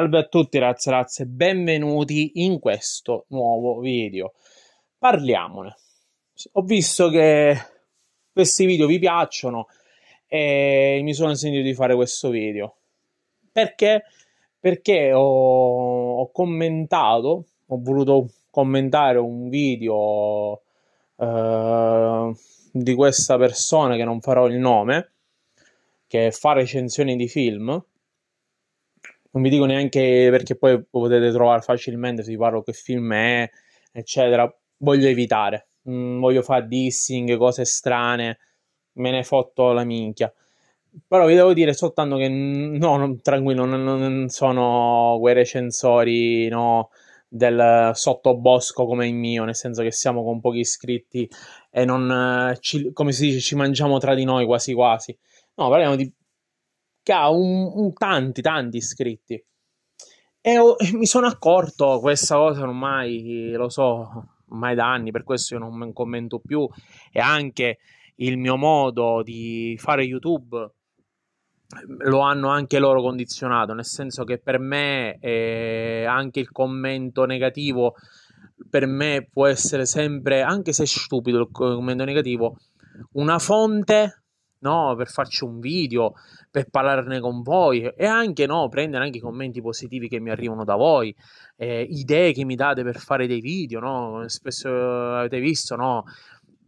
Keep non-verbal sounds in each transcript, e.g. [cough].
Salve a tutti razze ragazze, benvenuti in questo nuovo video. Parliamone. Ho visto che questi video vi piacciono e mi sono sentito di fare questo video. Perché? Perché ho, ho commentato, ho voluto commentare un video eh, di questa persona che non farò il nome, che fa recensioni di film non vi dico neanche perché poi potete trovare facilmente se vi parlo che film è, eccetera. Voglio evitare, mm, voglio fare dissing, cose strane, me ne fotto la minchia. Però vi devo dire soltanto che no, non, tranquillo, non, non sono quei recensori, no, del sottobosco come il mio, nel senso che siamo con pochi iscritti e non, eh, ci, come si dice, ci mangiamo tra di noi quasi quasi. No, parliamo di che ha un, un tanti, tanti iscritti. E ho, [laughs] mi sono accorto questa cosa ormai, lo so, ormai da anni, per questo io non commento più. E anche il mio modo di fare YouTube lo hanno anche loro condizionato, nel senso che per me eh, anche il commento negativo, per me può essere sempre, anche se stupido il commento negativo, una fonte no, per farci un video, per parlarne con voi e anche no, prendere anche i commenti positivi che mi arrivano da voi, eh, idee che mi date per fare dei video, no? spesso avete visto, no?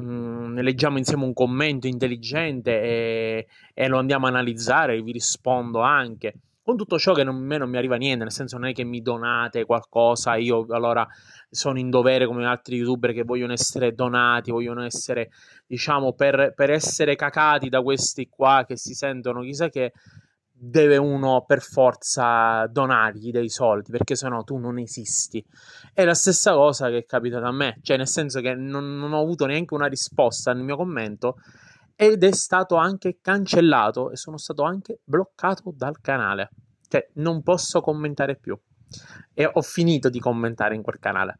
Mm, leggiamo insieme un commento intelligente e, eh, e, lo andiamo a analizzare, vi rispondo anche con tutto ciò che non, a me non mi arriva niente, nel senso non è che mi donate qualcosa, io allora sono in dovere come altri youtuber che vogliono essere donati, vogliono essere, diciamo, per, per essere cacati da questi qua che si sentono chissà che deve uno per forza donargli dei soldi perché sennò tu non esisti. È la stessa cosa che è capitata a me, cioè nel senso che non, non ho avuto neanche una risposta al mio commento ed è stato anche cancellato e sono stato anche bloccato dal canale cioè non posso commentare più. E ho finito di commentare in quel canale.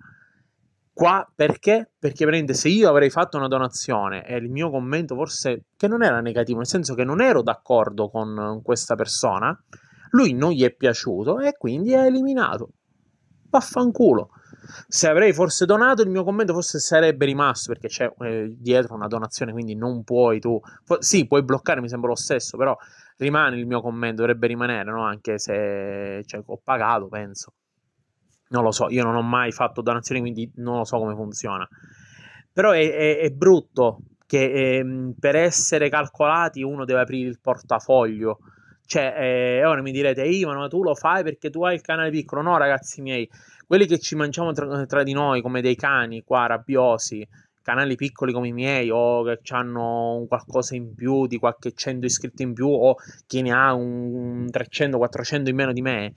Qua perché? Perché veramente se io avrei fatto una donazione e il mio commento forse che non era negativo, nel senso che non ero d'accordo con questa persona, lui non gli è piaciuto e quindi è eliminato. Vaffanculo. Se avrei forse donato, il mio commento forse sarebbe rimasto perché c'è eh, dietro una donazione, quindi non puoi tu. Fu- sì, puoi bloccare, mi sembra lo stesso, però rimane il mio commento, dovrebbe rimanere, no? anche se cioè, ho pagato, penso. Non lo so, io non ho mai fatto donazioni, quindi non lo so come funziona. Però è, è, è brutto che eh, per essere calcolati uno deve aprire il portafoglio. Cioè, eh, ora mi direte, Ivano, ma tu lo fai perché tu hai il canale piccolo. No, ragazzi miei, quelli che ci mangiamo tra, tra di noi come dei cani qua rabbiosi, canali piccoli come i miei o che hanno un qualcosa in più di qualche 100 iscritti in più o chi ne ha un 300-400 in meno di me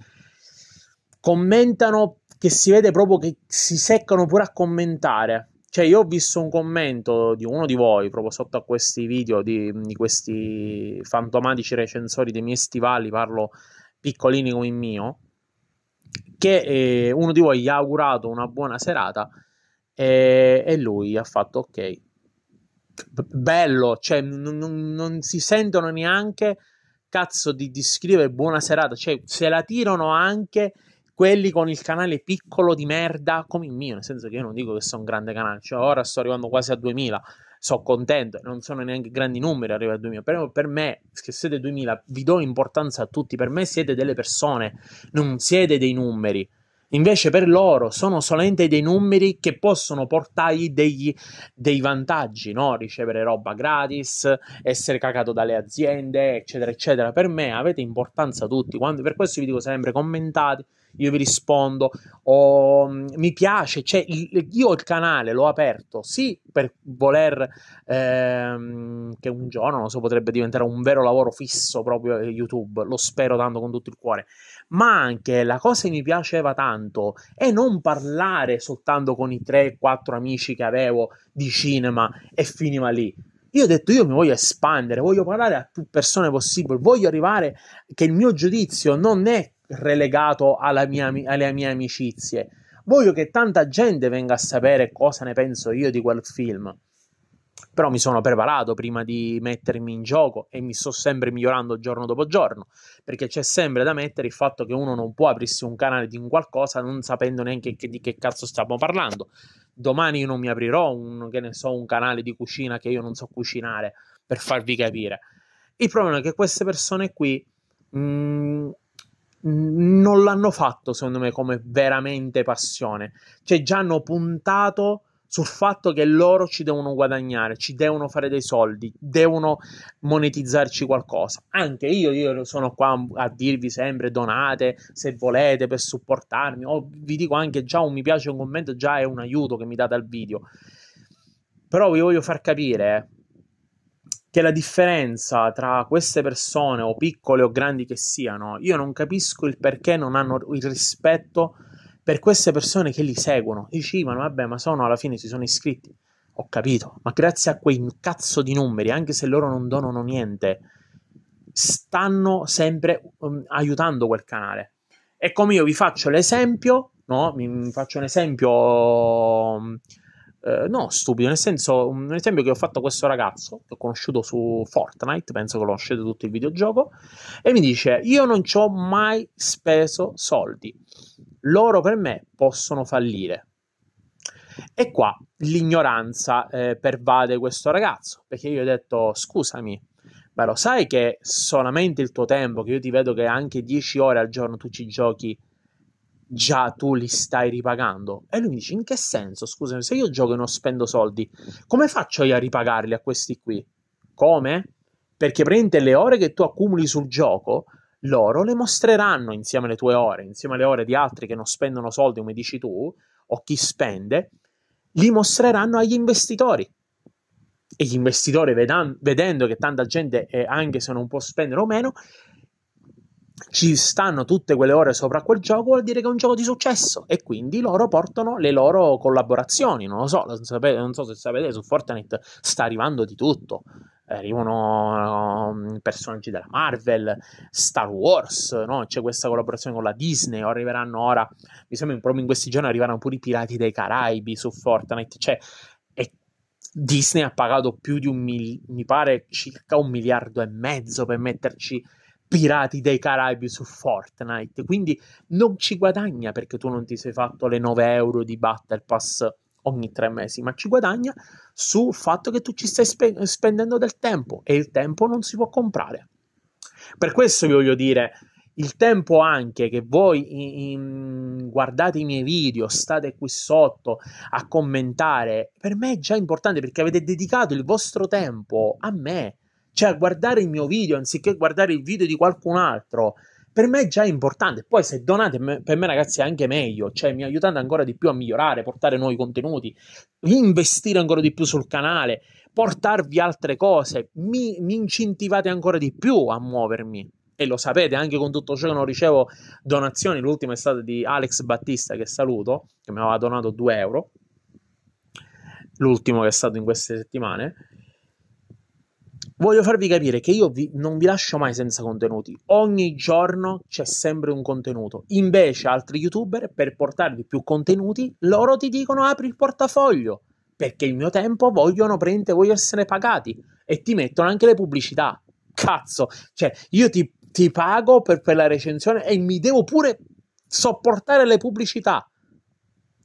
commentano che si vede proprio che si seccano pure a commentare cioè io ho visto un commento di uno di voi proprio sotto a questi video di, di questi fantomatici recensori dei miei stivali parlo piccolini come il mio che eh, uno di voi gli ha augurato una buona serata e, e lui ha fatto ok, bello, cioè non, non, non, si sentono neanche cazzo di, di scrivere buona serata, cioè se la tirano anche quelli con il canale piccolo di merda come il mio, nel senso che io non dico che sono un grande canale, cioè ora sto arrivando quasi a 2000, sono contento, non sono neanche grandi numeri arrivare a 2000, però per me, che siete 2000, vi do importanza a tutti, per me siete delle persone, non siete dei numeri, Invece per loro sono solamente dei numeri che possono portargli degli, dei vantaggi, no? ricevere roba gratis, essere cagato dalle aziende, eccetera, eccetera. Per me avete importanza tutti, Quando, per questo vi dico sempre commentate, io vi rispondo, oh, mi piace, cioè, io il canale l'ho aperto sì per voler ehm, che un giorno, non so, potrebbe diventare un vero lavoro fisso proprio eh, YouTube, lo spero tanto con tutto il cuore, ma anche la cosa che mi piaceva tanto è non parlare soltanto con i 3-4 amici che avevo di cinema e finiva lì. Io ho detto io mi voglio espandere, voglio parlare a più persone possibile, voglio arrivare che il mio giudizio non è relegato mia, alle mie amicizie. Voglio che tanta gente venga a sapere cosa ne penso io di quel film però mi sono preparato prima di mettermi in gioco e mi sto sempre migliorando giorno dopo giorno, perché c'è sempre da mettere il fatto che uno non può aprirsi un canale di un qualcosa non sapendo neanche che, di che cazzo stiamo parlando. Domani io non mi aprirò un, che ne so, un canale di cucina che io non so cucinare, per farvi capire. Il problema è che queste persone qui mh, mm, non l'hanno fatto, secondo me, come veramente passione. Cioè, già hanno puntato sul fatto che loro ci devono guadagnare, ci devono fare dei soldi, devono monetizzarci qualcosa. Anche io, io sono qua a dirvi sempre donate se volete per supportarmi o vi dico anche già un mi piace, un commento già è un aiuto che mi date al video. Però vi voglio far capire eh, che la differenza tra queste persone o piccole o grandi che siano, io non capisco il perché non hanno il rispetto per queste persone che li seguono. Dicevano, vabbè, ma sono alla fine si sono iscritti. Ho capito, ma grazie a quei cazzo di numeri, anche se loro non donano niente, stanno sempre um, aiutando quel canale. E come io vi faccio l'esempio, no? Mi faccio un esempio. Um, eh, no, stupido, nel senso, un esempio che ho fatto a questo ragazzo, che ho conosciuto su Fortnite, penso che lo conoscete tutto il videogioco, e mi dice, io non ci ho mai speso soldi loro per me possono fallire. E qua l'ignoranza eh, pervade questo ragazzo, perché io ho detto scusami, ma lo sai che solamente il tuo tempo, che io ti vedo che anche 10 ore al giorno tu ci giochi, già tu li stai ripagando? E lui mi dice in che senso, scusami, se io gioco e non spendo soldi, come faccio io a ripagarli a questi qui? Come? Perché prende le ore che tu accumuli sul gioco loro le mostreranno insieme alle tue ore, insieme alle ore di altri che non spendono soldi, come dici tu, o chi spende, li mostreranno agli investitori. E gli investitori, vedan- vedendo che tanta gente, eh, anche se non può spendere o meno, ci stanno tutte quelle ore sopra quel gioco, vuol dire che è un gioco di successo. E quindi loro portano le loro collaborazioni. Non lo so, non, sapete, non so se sapete, su Fortnite sta arrivando di tutto arrivano mm, personaggi della Marvel, Star Wars, no? c'è questa collaborazione con la Disney, o arriveranno ora, mi sembra proprio in questi giorni arriveranno pure i Pirati dei Caraibi su Fortnite, cioè Disney ha pagato più di un mil- mi pare circa un miliardo e mezzo per metterci Pirati dei Caraibi su Fortnite, quindi non ci guadagna perché tu non ti sei fatto le 9 euro di Battle Pass ogni tre mesi, ma ci guadagna sul fatto che tu ci stai spe- spendendo del tempo e il tempo non si può comprare. Per questo vi voglio dire, il tempo anche che voi in, in, mm, guardate i miei video, state qui sotto a commentare, per me è già importante perché avete dedicato il vostro tempo a me, cioè a guardare il mio video anziché guardare il video di qualcun altro per me è già importante. Poi se donate, per me ragazzi è anche meglio, cioè mi aiutate ancora di più a migliorare, portare nuovi contenuti, investire ancora di più sul canale, portarvi altre cose, mi, mi incentivate ancora di più a muovermi. E lo sapete anche con tutto ciò che non ricevo donazioni. L'ultima è stata di Alex Battista, che saluto, che mi aveva donato 2 euro. L'ultimo che è stato in queste settimane Voglio farvi capire che io vi, non vi lascio mai senza contenuti. Ogni giorno c'è sempre un contenuto. Invece altri youtuber, per portarvi più contenuti, loro ti dicono apri il portafoglio. Perché il mio tempo vogliono prendere, voglio essere pagati. E ti mettono anche le pubblicità. Cazzo. Cioè, io ti, ti pago per, per la recensione e mi devo pure sopportare le pubblicità.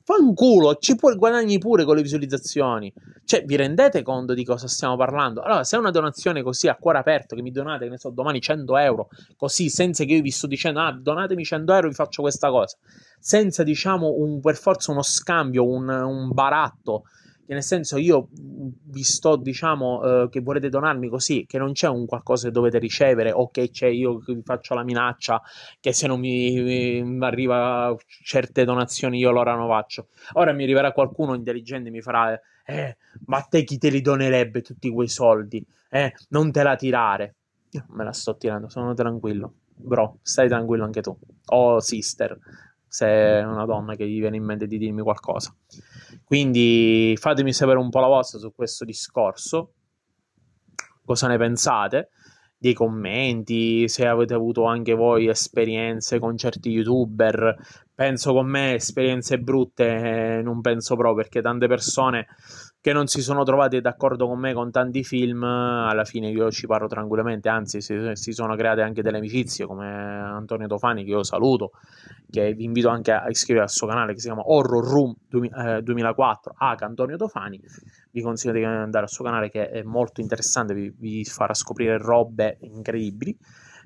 Fanculo, ci puoi guadagni pure con le visualizzazioni. Cioè, vi rendete conto di cosa stiamo parlando? Allora, se è una donazione così a cuore aperto, che mi donate, che ne so, domani 100 euro, così, senza che io vi sto dicendo, ah, donatemi 100 euro, vi faccio questa cosa, senza, diciamo, un, per forza uno scambio, un, un baratto, che nel senso io vi sto, diciamo, eh, che volete donarmi così, che non c'è un qualcosa che dovete ricevere o che c'è io che vi faccio la minaccia, che se non mi, mi arriva certe donazioni io allora non faccio. Ora mi arriverà qualcuno intelligente e mi farà, eh, ma te chi te li donerebbe tutti quei soldi? Eh, non te la tirare. Io me la sto tirando, sono tranquillo. Bro, stai tranquillo anche tu. Oh, sister se è mm. una donna che gli viene in mente di dirmi qualcosa. Quindi fatemi sapere un po' la vostra su questo discorso, cosa ne pensate, dei commenti, se avete avuto anche voi esperienze con certi youtuber. Penso con me esperienze brutte, eh, non penso proprio perché tante persone che non si sono trovati d'accordo con me con tanti film, alla fine io ci parlo tranquillamente, anzi si, si sono create anche delle amicizie come Antonio Tofani che io saluto, che vi invito anche a iscrivervi al suo canale che si chiama Horror Room 2004, eh, H Antonio Tofani, vi consiglio di andare al suo canale che è molto interessante, vi, vi farà scoprire robe incredibili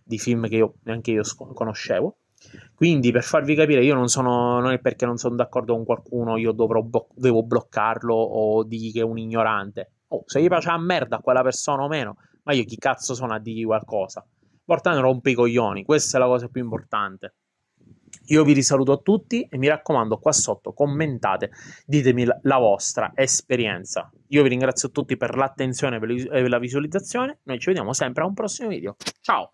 di film che io, neanche io conoscevo. Quindi per farvi capire, io non sono, non è perché non sono d'accordo con qualcuno, io bo- devo bloccarlo o dire che è un ignorante. Oh, se gli piace la merda a quella persona o meno, ma io chi cazzo sono a dirgli qualcosa? L'importante è rompere i coglioni, questa è la cosa più importante. Io vi risaluto a tutti e mi raccomando qua sotto commentate, ditemi la, la vostra esperienza. Io vi ringrazio tutti per l'attenzione e per la visualizzazione, noi ci vediamo sempre a un prossimo video. Ciao!